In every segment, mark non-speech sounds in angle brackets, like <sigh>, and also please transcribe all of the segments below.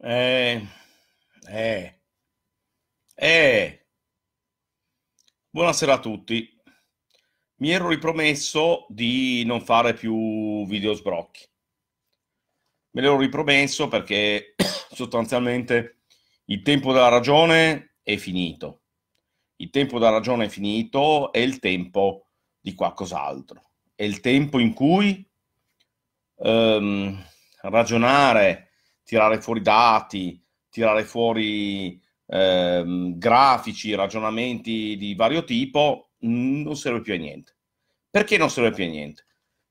Eh, eh, eh. Buonasera a tutti. Mi ero ripromesso di non fare più video sbrocchi. Me l'ero ripromesso perché <coughs> sostanzialmente il tempo della ragione è finito. Il tempo della ragione è finito e il tempo di qualcos'altro. È il tempo in cui um, ragionare tirare fuori dati, tirare fuori eh, grafici, ragionamenti di vario tipo, mm, non serve più a niente. Perché non serve più a niente?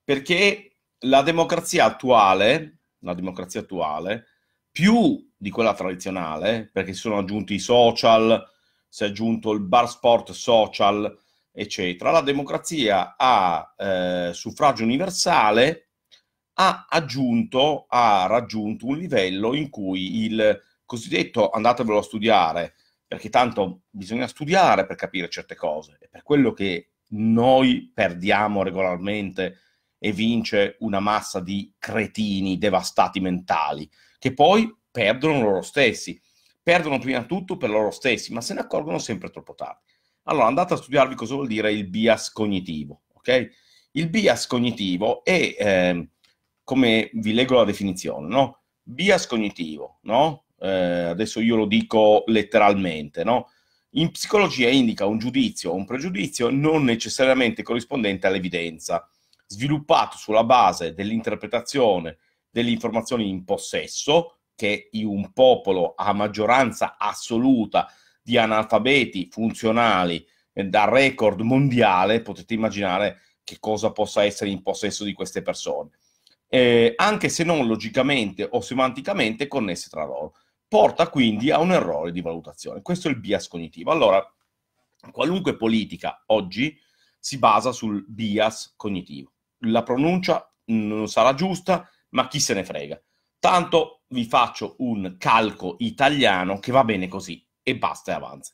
Perché la democrazia attuale, la democrazia attuale, più di quella tradizionale, perché si sono aggiunti i social, si è aggiunto il bar sport social, eccetera, la democrazia a eh, suffragio universale ha aggiunto, ha raggiunto un livello in cui il cosiddetto andatevelo a studiare, perché tanto bisogna studiare per capire certe cose, è per quello che noi perdiamo regolarmente e vince una massa di cretini devastati mentali, che poi perdono loro stessi, perdono prima di tutto per loro stessi, ma se ne accorgono sempre troppo tardi. Allora andate a studiarvi cosa vuol dire il bias cognitivo, ok? Il bias cognitivo è... Eh, come vi leggo la definizione, no? bias cognitivo, no? eh, adesso io lo dico letteralmente, no? in psicologia indica un giudizio o un pregiudizio non necessariamente corrispondente all'evidenza, sviluppato sulla base dell'interpretazione delle informazioni in possesso, che in un popolo a maggioranza assoluta di analfabeti funzionali da record mondiale, potete immaginare che cosa possa essere in possesso di queste persone eh, anche se non logicamente o semanticamente connesse tra loro. Porta quindi a un errore di valutazione. Questo è il bias cognitivo. Allora, qualunque politica oggi si basa sul bias cognitivo. La pronuncia non sarà giusta, ma chi se ne frega. Tanto vi faccio un calco italiano che va bene così e basta e avanza.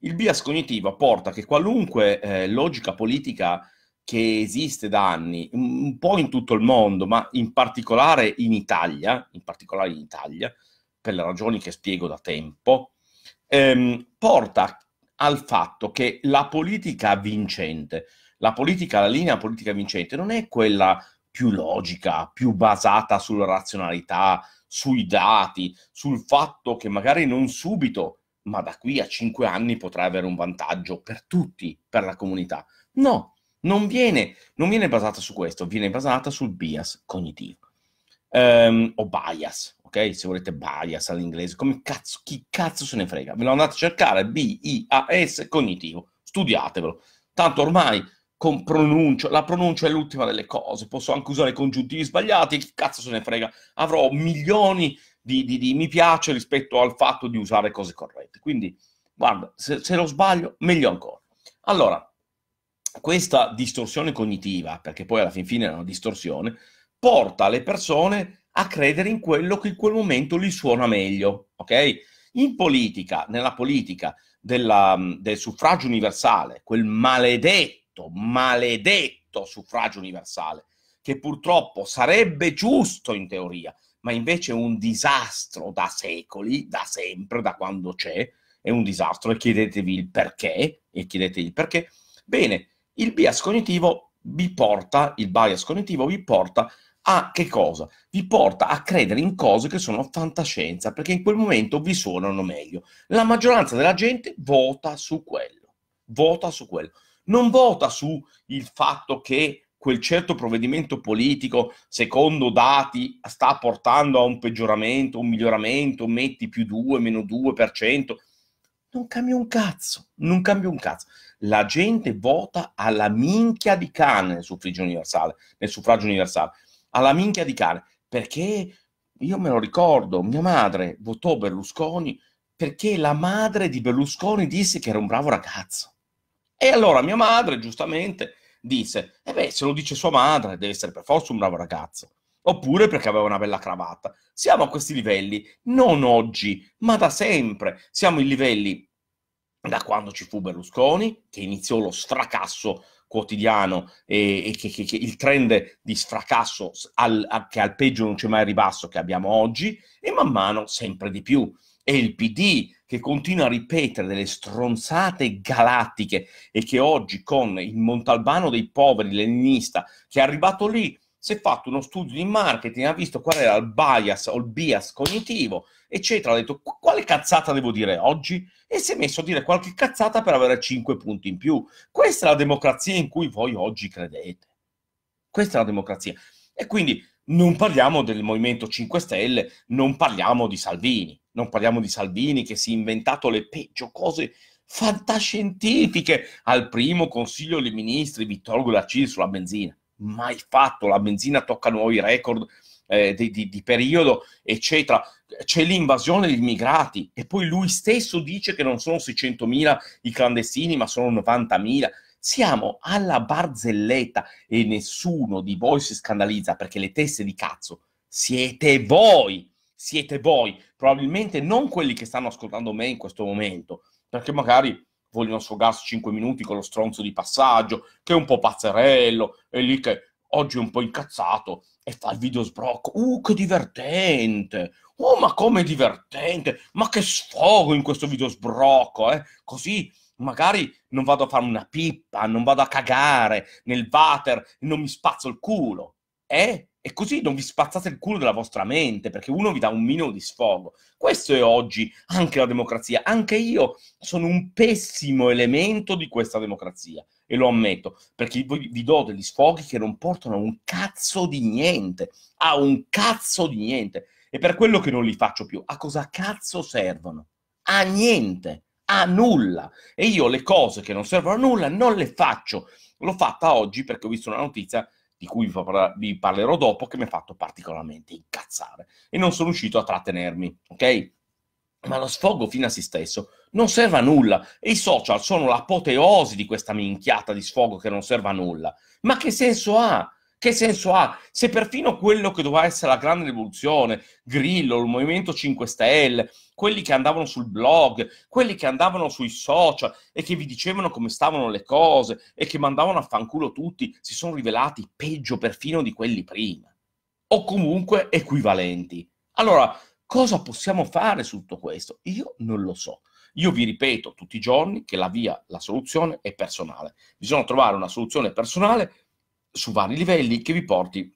Il bias cognitivo porta che qualunque eh, logica politica che esiste da anni un po' in tutto il mondo, ma in particolare in Italia, in particolare in Italia, per le ragioni che spiego da tempo, ehm, porta al fatto che la politica vincente, la politica, la linea politica vincente non è quella più logica, più basata sulla razionalità, sui dati, sul fatto che magari non subito, ma da qui a cinque anni potrà avere un vantaggio per tutti, per la comunità. No, non viene, non viene basata su questo, viene basata sul bias cognitivo. Um, o bias, ok? Se volete bias all'inglese, come cazzo, chi cazzo se ne frega? Ve lo andate a cercare, B-I-A-S cognitivo, studiatevelo. Tanto ormai con pronuncia, la pronuncia è l'ultima delle cose, posso anche usare congiuntivi sbagliati, chi cazzo se ne frega? Avrò milioni di, di, di mi piace rispetto al fatto di usare cose corrette. Quindi, guarda, se, se lo sbaglio, meglio ancora. Allora, questa distorsione cognitiva, perché poi alla fin fine è una distorsione, porta le persone a credere in quello che in quel momento gli suona meglio, ok? In politica, nella politica della, mm, del suffragio universale, quel maledetto, maledetto suffragio universale, che purtroppo sarebbe giusto in teoria, ma invece è un disastro da secoli, da sempre, da quando c'è, è un disastro e chiedetevi il perché, e chiedetevi il perché. Bene, il bias cognitivo vi porta, il bias cognitivo vi porta a che cosa? Vi porta a credere in cose che sono fantascienza, perché in quel momento vi suonano meglio. La maggioranza della gente vota su quello, vota su quello. Non vota sul fatto che quel certo provvedimento politico, secondo dati, sta portando a un peggioramento, un miglioramento, metti più 2, meno 2%. Non cambia un cazzo, non cambia un cazzo. La gente vota alla minchia di cane nel suffragio universale, nel suffragio universale, alla minchia di cane, perché io me lo ricordo, mia madre votò Berlusconi perché la madre di Berlusconi disse che era un bravo ragazzo. E allora mia madre, giustamente, disse, e eh beh, se lo dice sua madre, deve essere per forza un bravo ragazzo oppure perché aveva una bella cravatta. Siamo a questi livelli, non oggi, ma da sempre. Siamo in livelli da quando ci fu Berlusconi, che iniziò lo stracasso quotidiano e, e che, che, che, il trend di stracasso al, a, che al peggio non c'è mai ribasso che abbiamo oggi, e man mano sempre di più. E il PD che continua a ripetere delle stronzate galattiche e che oggi con il Montalbano dei poveri, leninista, che è arrivato lì si è fatto uno studio di marketing, ha visto qual era il bias o il bias cognitivo, eccetera, ha detto quale cazzata devo dire oggi e si è messo a dire qualche cazzata per avere 5 punti in più. Questa è la democrazia in cui voi oggi credete. Questa è la democrazia. E quindi non parliamo del Movimento 5 Stelle, non parliamo di Salvini, non parliamo di Salvini che si è inventato le peggio cose fantascientifiche al primo consiglio dei ministri, Vittorio tolgo sulla benzina mai fatto, la benzina tocca nuovi record eh, di, di, di, periodo, eccetera. C'è l'invasione degli immigrati e poi lui stesso dice che non sono 600.000 i clandestini, ma sono 90.000. Siamo alla barzelletta e nessuno di voi si scandalizza perché le teste di cazzo siete voi, siete voi, probabilmente non quelli che stanno ascoltando me in questo momento, perché magari vogliono sfogarsi 5 minuti con lo stronzo di passaggio, che è un po' pazzerello, è lì che oggi è un po' incazzato e fa il video sbrocco. Uh, che divertente! Oh, ma com'è divertente! Ma che sfogo in questo video sbrocco, eh? Così magari non vado a fare una pippa, non vado a cagare nel water, non mi spazzo il culo. Eh? E così non vi spazzate il culo della vostra mente, perché uno vi dà un minimo di sfogo. Questo è oggi anche la democrazia. Anche io sono un pessimo elemento di questa democrazia, e lo ammetto, perché vi do degli sfoghi che non portano a un cazzo di niente, a un cazzo di niente. E per quello che non li faccio più, a cosa cazzo servono? A niente, a nulla. E io le cose che non servono a nulla non le faccio. L'ho fatta oggi perché ho visto una notizia di cui vi parlerò dopo, che mi ha fatto particolarmente incazzare e non sono riuscito a trattenermi, ok? Ma lo sfogo fino a se stesso non serve a nulla e i social sono l'apoteosi di questa minchiata di sfogo che non serve a nulla. Ma che senso ha? Che senso ha? Se perfino quello che doveva essere la grande rivoluzione, Grillo, il Movimento 5 Stelle, quelli che andavano sul blog, quelli che andavano sui social e che vi dicevano come stavano le cose e che mandavano a fanculo tutti, si sono rivelati peggio perfino di quelli prima. O comunque equivalenti. Allora, cosa possiamo fare su tutto questo? Io non lo so. Io vi ripeto tutti i giorni che la via, la soluzione è personale. Bisogna trovare una soluzione personale su vari livelli che vi porti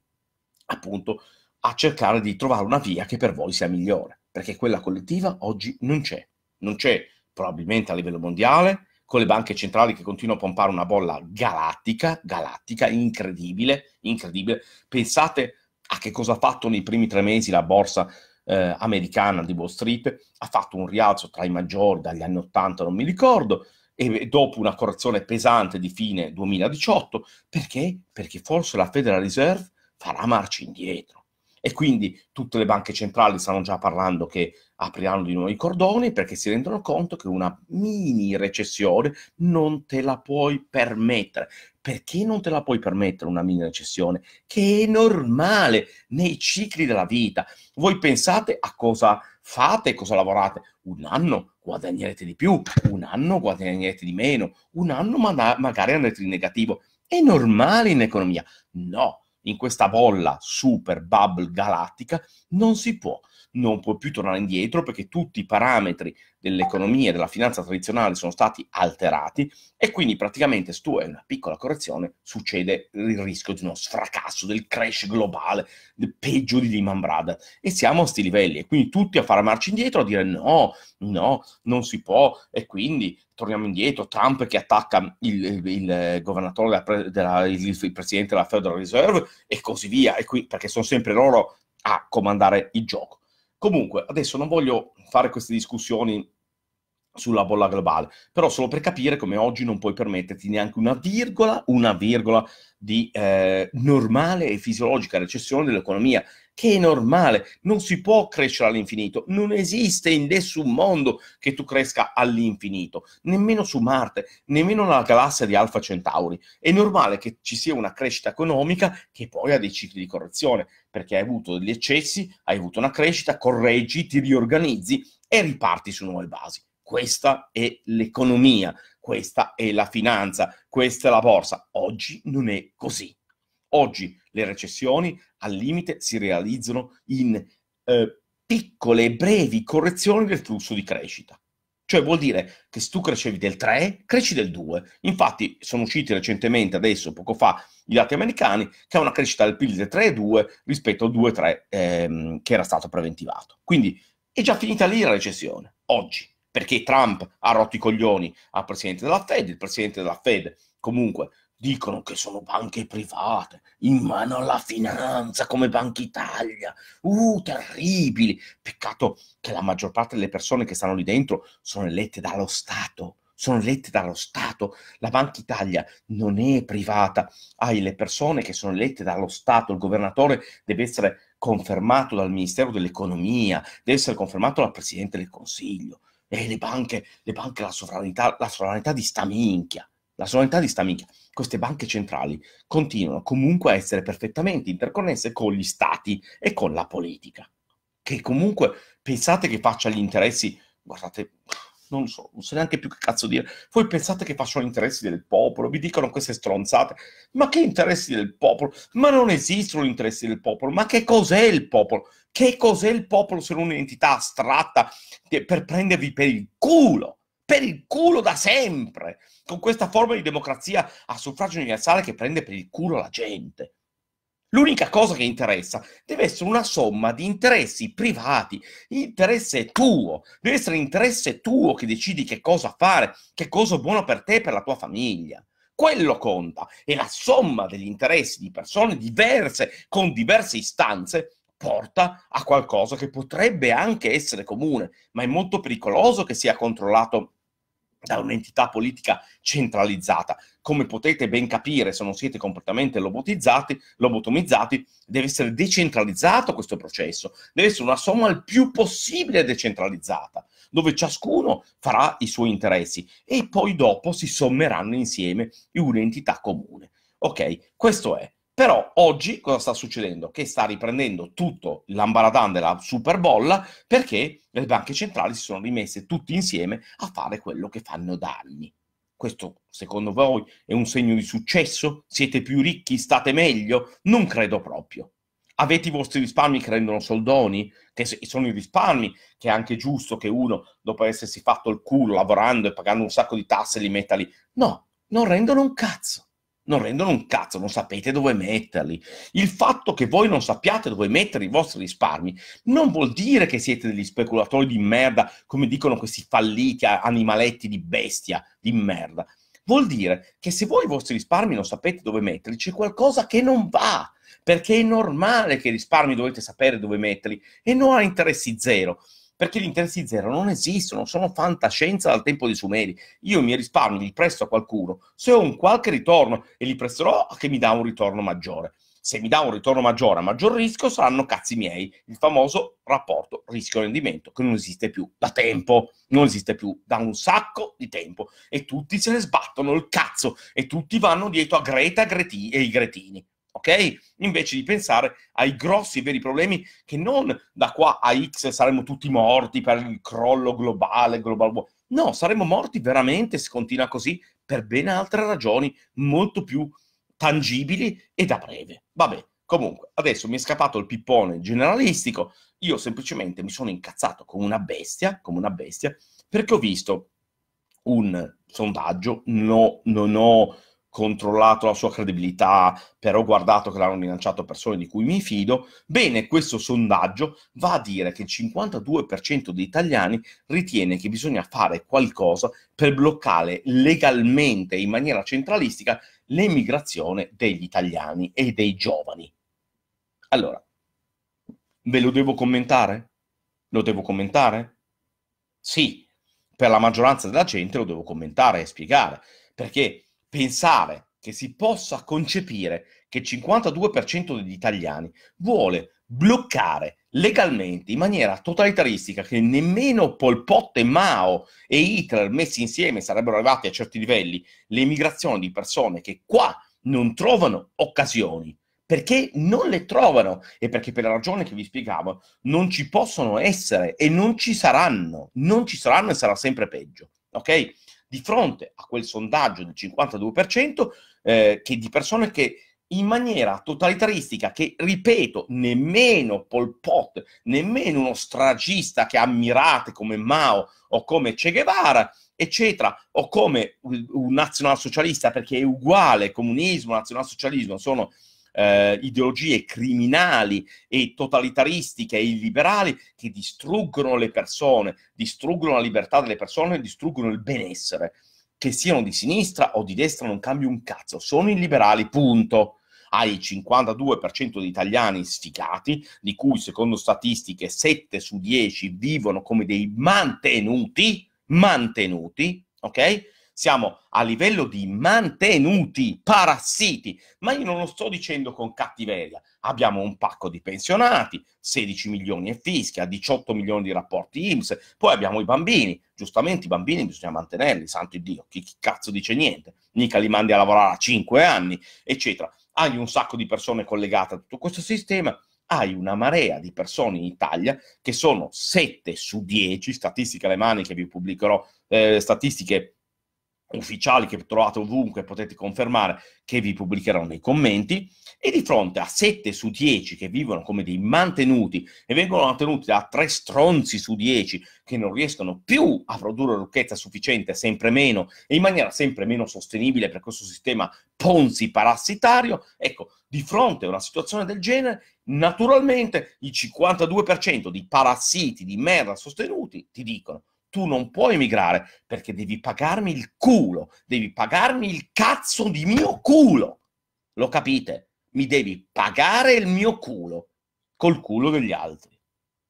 appunto a cercare di trovare una via che per voi sia migliore, perché quella collettiva oggi non c'è, non c'è probabilmente a livello mondiale, con le banche centrali che continuano a pompare una bolla galattica, galattica, incredibile, incredibile. Pensate a che cosa ha fatto nei primi tre mesi la borsa eh, americana di Wall Street, ha fatto un rialzo tra i maggiori dagli anni 80, non mi ricordo, e dopo una correzione pesante di fine 2018, perché? Perché forse la Federal Reserve farà marcia indietro. E quindi tutte le banche centrali stanno già parlando che apriranno di nuovo i cordoni perché si rendono conto che una mini recessione non te la puoi permettere perché non te la puoi permettere una mini recessione, che è normale nei cicli della vita. Voi pensate a cosa fate, cosa lavorate. Un anno guadagnerete di più, un anno guadagnerete di meno, un anno magari andrete in negativo. È normale in economia. No, in questa bolla super bubble galattica non si può non puoi più tornare indietro perché tutti i parametri dell'economia e della finanza tradizionale sono stati alterati e quindi praticamente se tu hai una piccola correzione succede il rischio di uno sfracasso, del crash globale, del peggio di Lehman Brothers e siamo a questi livelli e quindi tutti a fare marcia indietro a dire no, no, non si può e quindi torniamo indietro, Trump che attacca il, il, il governatore, della, della, il, il, presidente della Federal Reserve e così via, e qui, perché sono sempre loro a comandare il gioco. Comunque, adesso non voglio fare queste discussioni sulla bolla globale, però solo per capire come oggi non puoi permetterti neanche una virgola, una virgola di eh, normale e fisiologica recessione dell'economia che è normale, non si può crescere all'infinito, non esiste in nessun mondo che tu cresca all'infinito, nemmeno su Marte, nemmeno nella galassia di Alfa Centauri. È normale che ci sia una crescita economica che poi ha dei cicli di correzione, perché hai avuto degli eccessi, hai avuto una crescita, correggi, ti riorganizzi e riparti su nuove basi. Questa è l'economia, questa è la finanza, questa è la borsa. Oggi non è così. Oggi le recessioni al limite si realizzano in eh, piccole e brevi correzioni del flusso di crescita. Cioè vuol dire che se tu crescevi del 3, cresci del 2. Infatti sono usciti recentemente, adesso, poco fa, i dati americani, che ha una crescita del PIL del 3,2 rispetto al 2,3 ehm, che era stato preventivato. Quindi è già finita lì la recessione, oggi, perché Trump ha rotto i coglioni al presidente della Fed, il presidente della Fed comunque Dicono che sono banche private, in mano alla finanza come Banca Italia. Uh, terribili! Peccato che la maggior parte delle persone che stanno lì dentro sono elette dallo Stato sono elette dallo Stato. La Banca Italia non è privata, hai le persone che sono elette dallo Stato, il governatore deve essere confermato dal Ministero dell'Economia, deve essere confermato dal Presidente del Consiglio. E le banche, le banche la sovranità, la sovranità di sta minchia, la sovranità di sta minchia queste banche centrali continuano comunque a essere perfettamente interconnesse con gli stati e con la politica, che comunque pensate che faccia gli interessi, guardate, non so, non so neanche più che cazzo dire, voi pensate che facciano gli interessi del popolo, vi dicono queste stronzate, ma che interessi del popolo? Ma non esistono gli interessi del popolo, ma che cos'è il popolo? Che cos'è il popolo se non un'entità astratta per prendervi per il culo? per il culo da sempre, con questa forma di democrazia a suffragio universale che prende per il culo la gente. L'unica cosa che interessa deve essere una somma di interessi privati, interesse tuo, deve essere interesse tuo che decidi che cosa fare, che cosa è buono per te e per la tua famiglia. Quello conta, e la somma degli interessi di persone diverse, con diverse istanze, porta a qualcosa che potrebbe anche essere comune, ma è molto pericoloso che sia controllato da un'entità politica centralizzata. Come potete ben capire, se non siete completamente lobotizzati, lobotomizzati, deve essere decentralizzato questo processo, deve essere una somma il più possibile decentralizzata, dove ciascuno farà i suoi interessi e poi dopo si sommeranno insieme in un'entità comune. Ok, questo è. Però oggi cosa sta succedendo? Che sta riprendendo tutto l'ambaradan della superbolla perché le banche centrali si sono rimesse tutti insieme a fare quello che fanno da anni. Questo secondo voi è un segno di successo? Siete più ricchi? State meglio? Non credo proprio. Avete i vostri risparmi che rendono soldoni? Che sono i risparmi che è anche giusto che uno, dopo essersi fatto il culo lavorando e pagando un sacco di tasse, li metta lì. No, non rendono un cazzo non rendono un cazzo, non sapete dove metterli. Il fatto che voi non sappiate dove mettere i vostri risparmi non vuol dire che siete degli speculatori di merda, come dicono questi falliti animaletti di bestia, di merda. Vuol dire che se voi i vostri risparmi non sapete dove metterli, c'è qualcosa che non va, perché è normale che i risparmi dovete sapere dove metterli e non ha interessi zero perché gli interessi zero non esistono, sono fantascienza dal tempo dei Sumeri. Io mi risparmio, li presto a qualcuno, se ho un qualche ritorno e li presterò che mi dà un ritorno maggiore. Se mi dà un ritorno maggiore a maggior rischio saranno cazzi miei, il famoso rapporto rischio-rendimento che non esiste più da tempo, non esiste più da un sacco di tempo e tutti se ne sbattono il cazzo e tutti vanno dietro a Greta Greti e i Gretini ok? Invece di pensare ai grossi e veri problemi che non da qua a X saremo tutti morti per il crollo globale, global war. No, saremmo morti veramente se continua così per ben altre ragioni molto più tangibili e da breve. Vabbè, comunque, adesso mi è scappato il pippone generalistico, io semplicemente mi sono incazzato come una bestia, come una bestia, perché ho visto un sondaggio, no, non ho controllato la sua credibilità, però guardato che l'hanno rilanciato persone di cui mi fido, bene, questo sondaggio va a dire che il 52% degli italiani ritiene che bisogna fare qualcosa per bloccare legalmente, in maniera centralistica, l'emigrazione degli italiani e dei giovani. Allora, ve lo devo commentare? Lo devo commentare? Sì, per la maggioranza della gente lo devo commentare e spiegare, perché pensare che si possa concepire che il 52% degli italiani vuole bloccare legalmente in maniera totalitaristica che nemmeno Pol Pot e Mao e Hitler messi insieme sarebbero arrivati a certi livelli, l'emigrazione di persone che qua non trovano occasioni perché non le trovano e perché per la ragione che vi spiegavo non ci possono essere e non ci saranno, non ci saranno e sarà sempre peggio, ok? di fronte a quel sondaggio del 52% eh, che di persone che in maniera totalitaristica che, ripeto, nemmeno Pol Pot, nemmeno uno stragista che ammirate come Mao o come Che Guevara, eccetera, o come un nazionalsocialista, perché è uguale comunismo, nazionalsocialismo, sono eh, ideologie criminali e totalitaristiche e illiberali che distruggono le persone, distruggono la libertà delle persone, distruggono il benessere. Che siano di sinistra o di destra non cambia un cazzo, sono illiberali, punto Hai il 52% di italiani sfigati, di cui secondo statistiche 7 su 10 vivono come dei mantenuti, mantenuti, ok? siamo a livello di mantenuti, parassiti, ma io non lo sto dicendo con cattiveria. Abbiamo un pacco di pensionati, 16 milioni e fischia, 18 milioni di rapporti IMSS, poi abbiamo i bambini, giustamente i bambini bisogna mantenerli, santo Dio, chi, chi cazzo dice niente? Mica li mandi a lavorare a 5 anni, eccetera. Hai un sacco di persone collegate a tutto questo sistema, hai una marea di persone in Italia che sono 7 su 10, statistiche alle mani che vi pubblicherò, eh, statistiche ufficiali che trovate ovunque, potete confermare che vi pubblicheranno nei commenti, e di fronte a 7 su 10 che vivono come dei mantenuti e vengono mantenuti da 3 stronzi su 10 che non riescono più a produrre ricchezza sufficiente, sempre meno, e in maniera sempre meno sostenibile per questo sistema ponzi parassitario, ecco, di fronte a una situazione del genere, naturalmente il 52% di parassiti di merda sostenuti ti dicono tu non puoi emigrare perché devi pagarmi il culo, devi pagarmi il cazzo di mio culo. Lo capite? Mi devi pagare il mio culo col culo degli altri.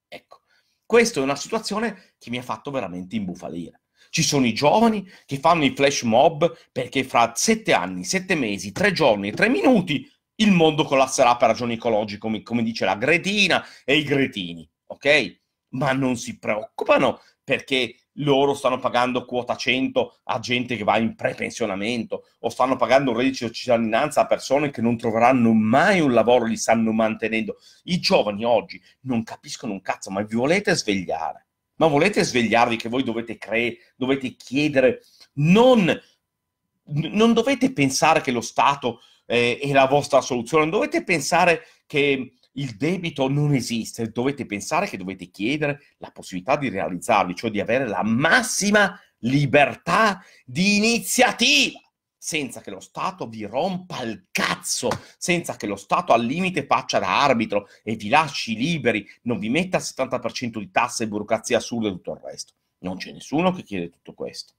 Ecco, questa è una situazione che mi ha fatto veramente imbufalire. Ci sono i giovani che fanno i flash mob perché fra sette anni, sette mesi, tre giorni tre minuti il mondo collasserà per ragioni ecologiche, come, come dice la Gretina e i Gretini, ok? Ma non si preoccupano perché loro stanno pagando quota 100 a gente che va in prepensionamento o stanno pagando un reddito di cittadinanza a persone che non troveranno mai un lavoro, li stanno mantenendo. I giovani oggi non capiscono un cazzo, ma vi volete svegliare? Ma volete svegliarvi che voi dovete creare, dovete chiedere, non, non, dovete pensare che lo Stato eh, è la vostra soluzione, non dovete pensare che il debito non esiste, dovete pensare che dovete chiedere la possibilità di realizzarli, cioè di avere la massima libertà di iniziativa, senza che lo Stato vi rompa il cazzo, senza che lo Stato al limite faccia da arbitro e vi lasci liberi, non vi metta il 70% di tasse, e burocrazia assurda e tutto il resto. Non c'è nessuno che chiede tutto questo.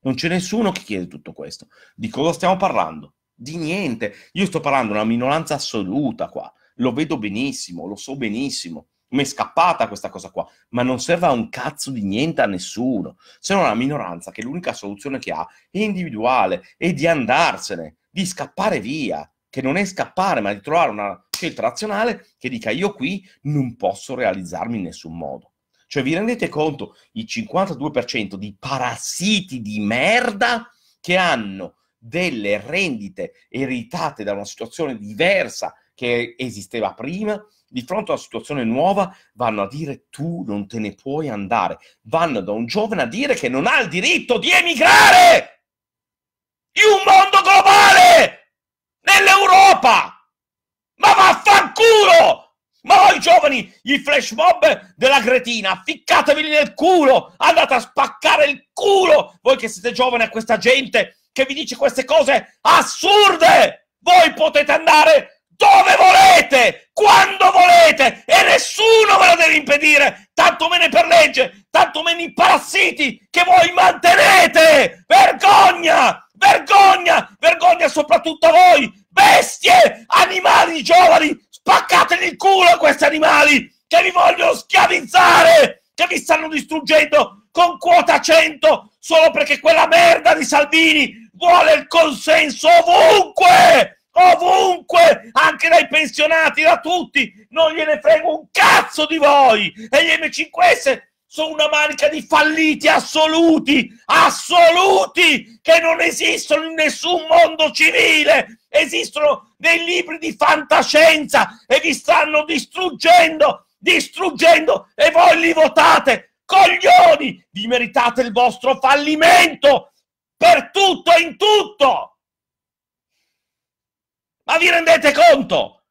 Non c'è nessuno che chiede tutto questo. Di cosa stiamo parlando? Di niente. Io sto parlando di una minoranza assoluta qua lo vedo benissimo, lo so benissimo. Mi è scappata questa cosa qua, ma non serve a un cazzo di niente a nessuno, se non una minoranza che l'unica soluzione che ha è individuale, è di andarsene, di scappare via, che non è scappare, ma di trovare una scelta razionale che dica io qui non posso realizzarmi in nessun modo. Cioè vi rendete conto il 52% di parassiti di merda che hanno delle rendite ereditate da una situazione diversa che esisteva prima, di fronte a una situazione nuova, vanno a dire tu non te ne puoi andare. Vanno da un giovane a dire che non ha il diritto di emigrare in un mondo globale, nell'Europa. Ma vaffanculo! Ma voi giovani, i flash mob della cretina, ficcatevi nel culo, andate a spaccare il culo, voi che siete giovani a questa gente che vi dice queste cose assurde. Voi potete andare dove volete, quando volete e nessuno ve lo deve impedire, tanto meno per legge, tanto meno i parassiti che voi mantenete. Vergogna, vergogna, vergogna soprattutto a voi, bestie, animali giovani, spaccateli il culo a questi animali che vi vogliono schiavizzare, che vi stanno distruggendo con quota 100 solo perché quella merda di Salvini vuole il consenso ovunque! ovunque, anche dai pensionati, da tutti, non gliene frego un cazzo di voi! E gli M5S sono una manica di falliti assoluti, assoluti, che non esistono in nessun mondo civile, esistono nei libri di fantascienza e vi stanno distruggendo, distruggendo, e voi li votate! Coglioni! Vi meritate il vostro fallimento! per tutto e in tutto. Ma vi rendete conto?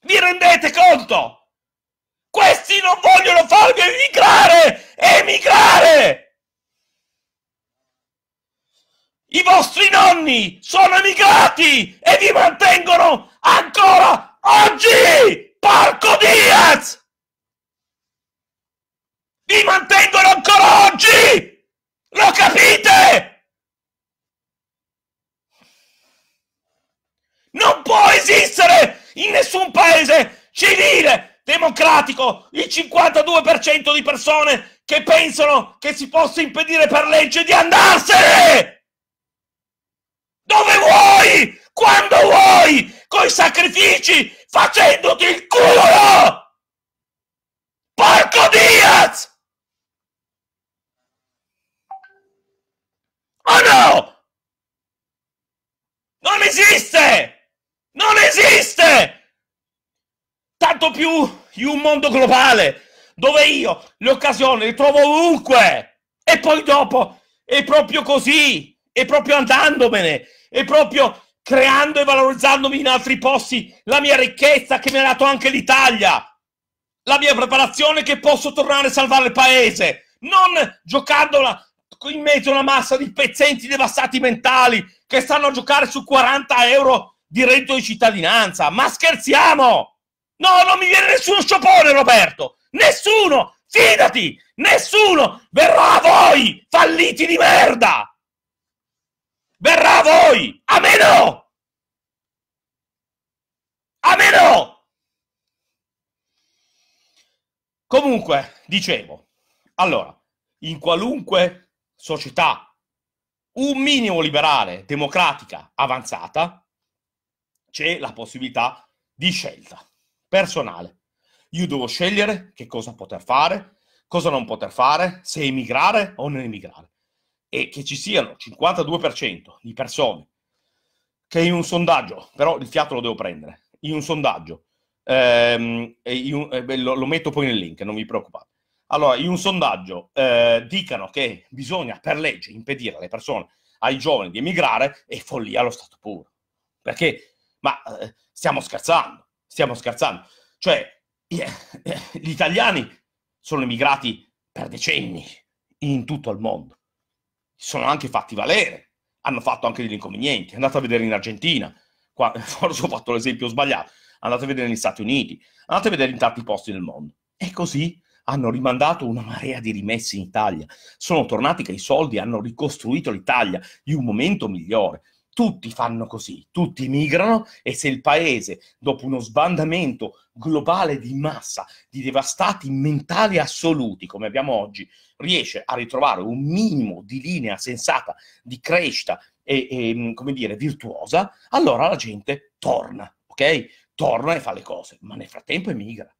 Vi rendete conto? Questi non vogliono farvi emigrare! Emigrare! I vostri nonni sono emigrati e vi mantengono ancora oggi! Porco Diaz! Vi mantengono! In nessun paese civile, democratico, il 52% di persone che pensano che si possa impedire per legge di andarsene! Dove vuoi, quando vuoi, Con i sacrifici, facendoti il culo! Porco Diaz! Oh no! Non esiste! Non esiste! Tanto più in un mondo globale, dove io le occasioni le trovo ovunque. E poi dopo è proprio così, è proprio andandomene, è proprio creando e valorizzandomi in altri posti la mia ricchezza che mi ha dato anche l'Italia, la mia preparazione che posso tornare a salvare il paese, non giocandola in mezzo a una massa di pezzenti devastati mentali che stanno a giocare su 40 euro di reddito di cittadinanza. Ma scherziamo! No, non mi viene nessuno sciopone, Roberto! Nessuno! Fidati! Nessuno! Verrà a voi, falliti di merda! Verrà a voi! A me no! A me no! Comunque, dicevo, allora, in qualunque società un minimo liberale, democratica, avanzata, c'è la possibilità di scelta personale. Io devo scegliere che cosa poter fare, cosa non poter fare, se emigrare o non emigrare. E che ci siano 52% di persone che in un sondaggio, però il fiato lo devo prendere, in un sondaggio, ehm, in, eh, lo, lo, metto poi nel link, non vi preoccupate. Allora, in un sondaggio eh, dicano che bisogna per legge impedire alle persone, ai giovani di emigrare, è follia allo stato puro. Perché ma eh, stiamo scherzando, stiamo scherzando. Cioè, eh, gli italiani sono emigrati per decenni in tutto il mondo. Si sono anche fatti valere, hanno fatto anche degli inconvenienti. Andate a vedere in Argentina, qua, <laughs> forse ho fatto l'esempio sbagliato, andate a vedere negli Stati Uniti, andate a vedere in tanti posti del mondo. E così hanno rimandato una marea di rimessi in Italia. Sono tornati che i soldi hanno ricostruito l'Italia in un momento migliore tutti fanno così, tutti migrano e se il paese, dopo uno sbandamento globale di massa, di devastati mentali assoluti come abbiamo oggi, riesce a ritrovare un minimo di linea sensata di crescita e, e ehm, come dire, virtuosa, allora la gente torna, ok? Torna e fa le cose, ma nel frattempo emigra.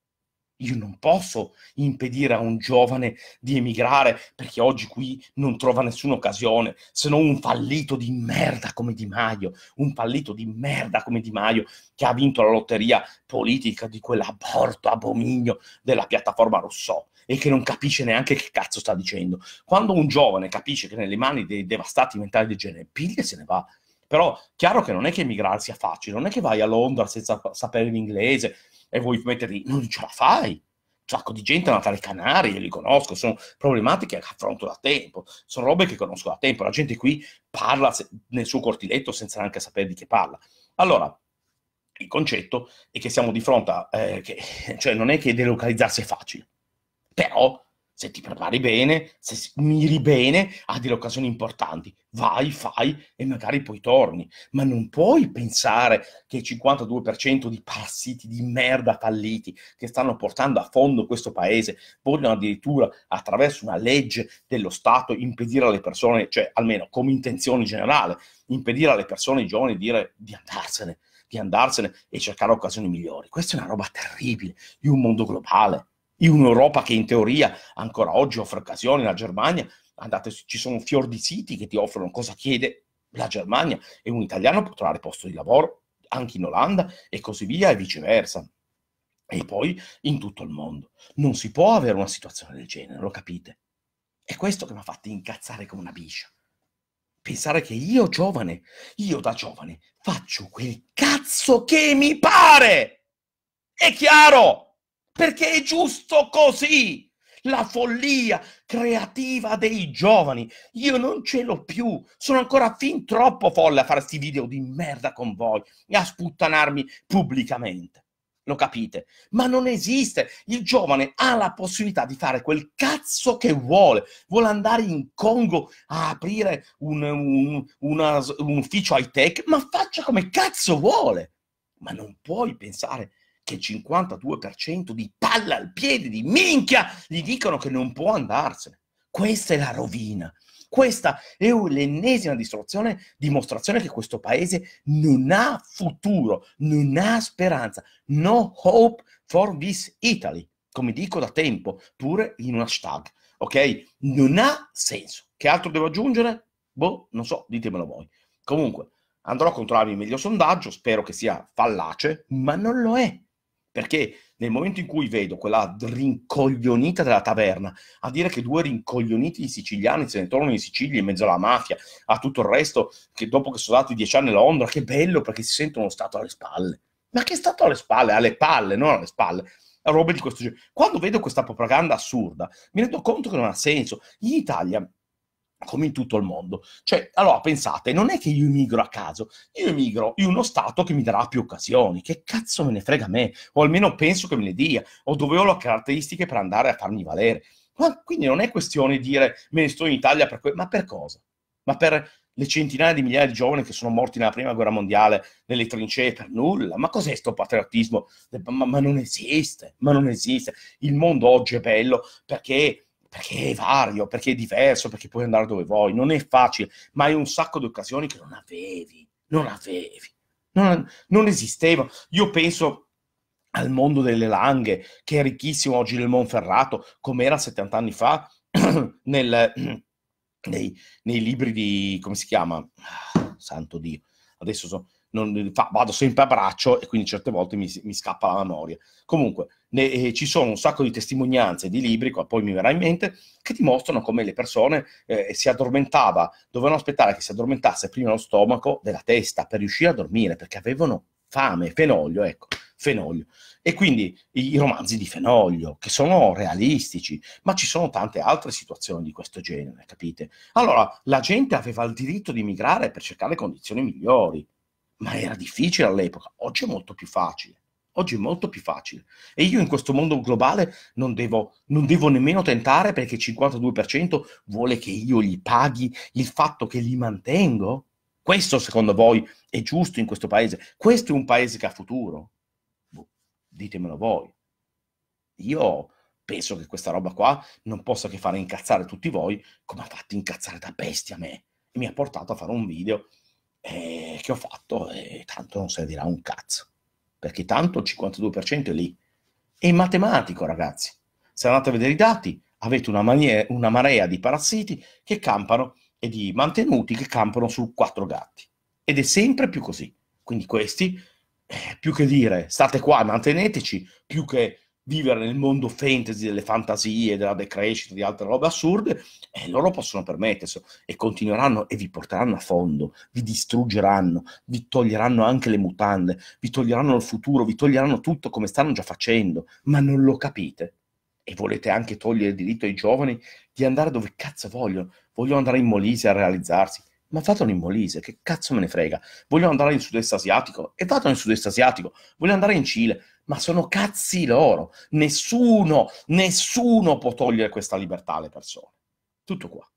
Io non posso impedire a un giovane di emigrare perché oggi qui non trova nessuna occasione, se non un fallito di merda come Di Maio, un fallito di merda come Di Maio che ha vinto la lotteria politica di quell'aborto abominio della piattaforma Rousseau e che non capisce neanche che cazzo sta dicendo. Quando un giovane capisce che nelle mani dei devastati mentali del genere, piglia e se ne va. Però chiaro che non è che emigrare sia facile, non è che vai a Londra senza sapere l'inglese e vuoi metterti, non ce la fai. Un sacco di gente è andata alle Canarie, li conosco, sono problematiche che affronto da tempo, sono robe che conosco da tempo, la gente qui parla nel suo cortiletto senza neanche sapere di che parla. Allora, il concetto è che siamo di fronte a... Eh, che, <laughs> cioè non è che delocalizzarsi è facile, però se ti prepari bene, se miri bene, a delle occasioni importanti, vai, fai e magari poi torni. Ma non puoi pensare che il 52% di parassiti di merda falliti che stanno portando a fondo questo paese vogliono addirittura attraverso una legge dello Stato impedire alle persone, cioè almeno come intenzione generale, impedire alle persone giovani di, dire, di andarsene, di andarsene e cercare occasioni migliori. Questa è una roba terribile di un mondo globale in un'Europa che in teoria ancora oggi offre occasioni, la Germania, andate, ci sono fior di siti che ti offrono cosa chiede la Germania e un italiano può trovare posto di lavoro anche in Olanda e così via e viceversa. E poi in tutto il mondo. Non si può avere una situazione del genere, lo capite? È questo che mi ha fatto incazzare come una biscia. Pensare che io giovane, io da giovane, faccio quel cazzo che mi pare! È chiaro! perché è giusto così. La follia creativa dei giovani. Io non ce l'ho più. Sono ancora fin troppo folle a fare questi video di merda con voi e a sputtanarmi pubblicamente. Lo capite? Ma non esiste. Il giovane ha la possibilità di fare quel cazzo che vuole. Vuole andare in Congo a aprire un, un, una, un ufficio high tech, ma faccia come cazzo vuole. Ma non puoi pensare che il 52% di palla al piede, di minchia, gli dicono che non può andarsene. Questa è la rovina. Questa è l'ennesima dimostrazione che questo paese non ha futuro, non ha speranza. No hope for this Italy, come dico da tempo, pure in un hashtag. Ok? Non ha senso. Che altro devo aggiungere? Boh, non so, ditemelo voi. Comunque, andrò a controllare il meglio sondaggio, spero che sia fallace, ma non lo è. Perché nel momento in cui vedo quella rincoglionita della taverna a dire che due rincoglioniti di siciliani se ne tornano in Sicilia in mezzo alla mafia, a tutto il resto, che dopo che sono stati dieci anni a Londra, che bello perché si sentono stato alle spalle. Ma che è stato alle spalle? Alle palle, non alle spalle robe di questo genere. Quando vedo questa propaganda assurda, mi rendo conto che non ha senso. In Italia come in tutto il mondo. Cioè, allora pensate, non è che io emigro a caso, io emigro in uno stato che mi darà più occasioni, che cazzo me ne frega a me, o almeno penso che me ne dia, o dove ho le caratteristiche per andare a farmi valere. Ma quindi non è questione di dire me ne sto in Italia per que- ma per cosa? Ma per le centinaia di migliaia di giovani che sono morti nella prima guerra mondiale nelle trincee per nulla. Ma cos'è questo patriottismo? ma, ma non esiste, ma non esiste. Il mondo oggi è bello perché perché è vario, perché è diverso, perché puoi andare dove vuoi, non è facile, ma hai un sacco di occasioni che non avevi, non avevi, non, non esisteva. Io penso al mondo delle langhe, che è ricchissimo oggi nel Monferrato, come era 70 anni fa <clears throat> nel, <clears throat> nei, nei libri di, come si chiama? Ah, santo Dio, adesso sono non, fa, vado sempre a braccio e quindi certe volte mi, mi scappa la memoria. Comunque, ne, eh, ci sono un sacco di testimonianze di libri, qua poi mi verrà in mente, che dimostrano come le persone eh, si addormentavano, dovevano aspettare che si addormentasse prima lo stomaco della testa per riuscire a dormire, perché avevano fame, fenoglio, ecco, fenoglio. E quindi i romanzi di fenoglio, che sono realistici, ma ci sono tante altre situazioni di questo genere, capite? Allora, la gente aveva il diritto di migrare per cercare condizioni migliori, ma era difficile all'epoca, oggi è molto più facile. Oggi è molto più facile. E io in questo mondo globale non devo, non devo, nemmeno tentare perché il 52% vuole che io gli paghi il fatto che li mantengo? Questo secondo voi è giusto in questo paese? Questo è un paese che ha futuro? Boh, ditemelo voi. Io penso che questa roba qua non possa che fare incazzare tutti voi come ha fatto incazzare da bestia me. E mi ha portato a fare un video eh, che ho fatto e tanto non servirà un cazzo, perché tanto il 52% è lì. È matematico, ragazzi. Se andate a vedere i dati, avete una, manie- una marea di parassiti che campano e di mantenuti che campano su quattro gatti. Ed è sempre più così. Quindi questi, eh, più che dire state qua manteneteci, più che vivere nel mondo fantasy delle fantasie, della decrescita, di altre robe assurde, e loro possono permetterselo e continueranno e vi porteranno a fondo, vi distruggeranno, vi toglieranno anche le mutande, vi toglieranno il futuro, vi toglieranno tutto come stanno già facendo, ma non lo capite. E volete anche togliere il diritto ai giovani di andare dove cazzo vogliono. Vogliono andare in Molise a realizzarsi. Ma fatelo in Molise, che cazzo me ne frega. Vogliono andare in sud-est asiatico e fatelo in sud-est asiatico. Vogliono andare in Cile ma sono cazzi loro. Nessuno, nessuno può togliere questa libertà alle persone. Tutto qua.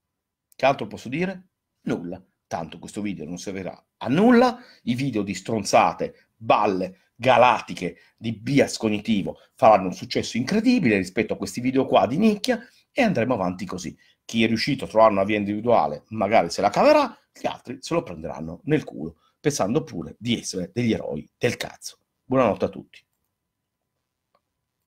Che altro posso dire? Nulla. Tanto questo video non servirà a nulla. I video di stronzate, balle, galattiche di bias cognitivo faranno un successo incredibile rispetto a questi video qua di nicchia e andremo avanti così. Chi è riuscito a trovare una via individuale magari se la caverà, gli altri se lo prenderanno nel culo, pensando pure di essere degli eroi del cazzo. Buonanotte a tutti.